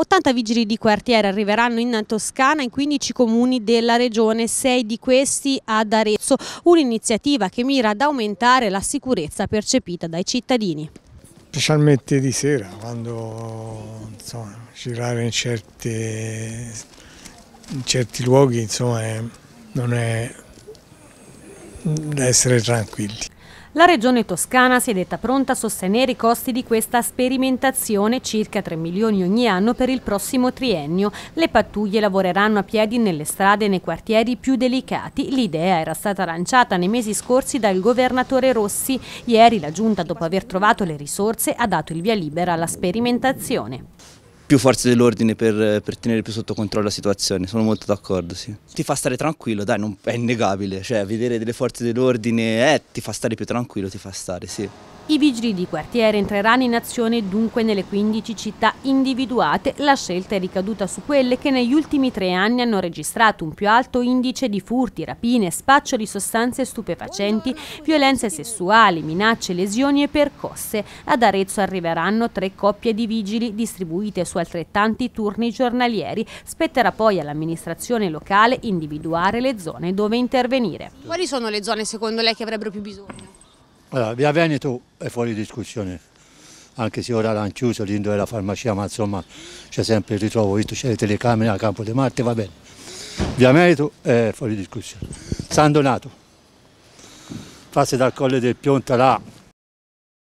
80 vigili di quartiere arriveranno in Toscana in 15 comuni della regione, 6 di questi ad Arezzo, un'iniziativa che mira ad aumentare la sicurezza percepita dai cittadini. Specialmente di sera, quando insomma, girare in certi, in certi luoghi insomma, non è da essere tranquilli. La regione toscana si è detta pronta a sostenere i costi di questa sperimentazione, circa 3 milioni ogni anno per il prossimo triennio. Le pattuglie lavoreranno a piedi nelle strade e nei quartieri più delicati. L'idea era stata lanciata nei mesi scorsi dal governatore Rossi. Ieri la giunta, dopo aver trovato le risorse, ha dato il via libera alla sperimentazione più forze dell'ordine per, per, tenere più sotto controllo la situazione, sono molto d'accordo, sì. Ti fa stare tranquillo, dai, non, è innegabile, cioè vedere delle forze dell'ordine eh, ti fa stare più tranquillo, ti fa stare, sì. I vigili di quartiere entreranno in azione dunque nelle 15 città individuate. La scelta è ricaduta su quelle che negli ultimi tre anni hanno registrato un più alto indice di furti, rapine, spaccio di sostanze stupefacenti, violenze sessuali, minacce, lesioni e percosse. Ad Arezzo arriveranno tre coppie di vigili distribuite su altrettanti turni giornalieri. Spetterà poi all'amministrazione locale individuare le zone dove intervenire. Quali sono le zone secondo lei che avrebbero più bisogno? Allora, via Veneto è fuori discussione, anche se ora l'hanno chiuso lì dove è la farmacia, ma insomma c'è sempre il ritrovo, visto c'è le telecamere a Campo di Marte, va bene. Via Veneto è fuori discussione. San Donato, passa dal Colle del Pionta là,